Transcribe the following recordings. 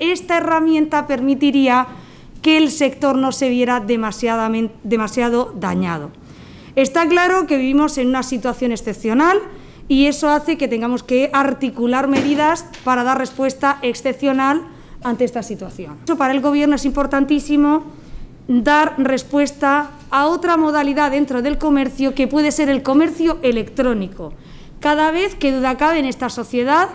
esta herramienta permitiría que el sector no se viera demasiado dañado. Está claro que vivimos en una situación excepcional y eso hace que tengamos que articular medidas para dar respuesta excepcional ante esta situación. para el Gobierno es importantísimo dar respuesta a otra modalidad dentro del comercio que puede ser el comercio electrónico. Cada vez que duda cabe en esta sociedad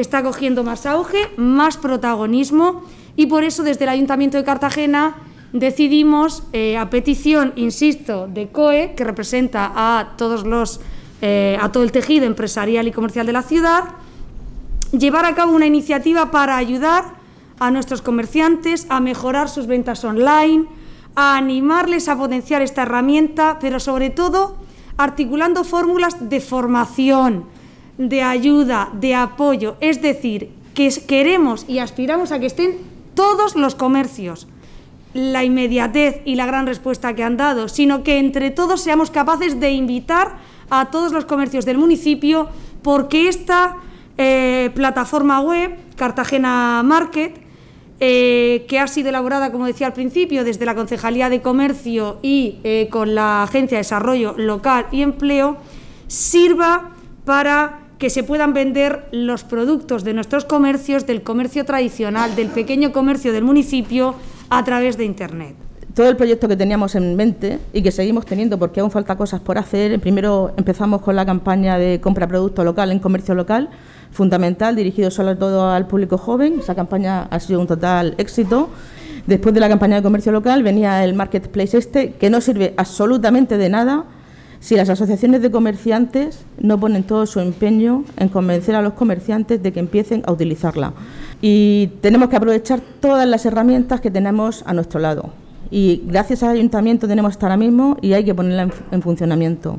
está cogiendo más auge, más protagonismo y por eso desde el Ayuntamiento de Cartagena decidimos, eh, a petición, insisto, de COE, que representa a, todos los, eh, a todo el tejido empresarial y comercial de la ciudad, llevar a cabo una iniciativa para ayudar a nuestros comerciantes a mejorar sus ventas online, a animarles a potenciar esta herramienta, pero sobre todo articulando fórmulas de formación, de ayuda, de apoyo. Es decir, que queremos y aspiramos a que estén todos los comercios. La inmediatez y la gran respuesta que han dado, sino que entre todos seamos capaces de invitar a todos los comercios del municipio porque esta eh, plataforma web, Cartagena Market, eh, que ha sido elaborada, como decía al principio, desde la Concejalía de Comercio y eh, con la Agencia de Desarrollo Local y Empleo, sirva para que se puedan vender los productos de nuestros comercios, del comercio tradicional, del pequeño comercio del municipio, a través de Internet. Todo el proyecto que teníamos en mente y que seguimos teniendo porque aún falta cosas por hacer. Primero empezamos con la campaña de compra producto local en comercio local, fundamental, dirigido sobre todo al público joven. Esa campaña ha sido un total éxito. Después de la campaña de comercio local venía el marketplace este, que no sirve absolutamente de nada si las asociaciones de comerciantes no ponen todo su empeño en convencer a los comerciantes de que empiecen a utilizarla. Y tenemos que aprovechar todas las herramientas que tenemos a nuestro lado. Y gracias al ayuntamiento tenemos hasta ahora mismo y hay que ponerla en, funcionamiento.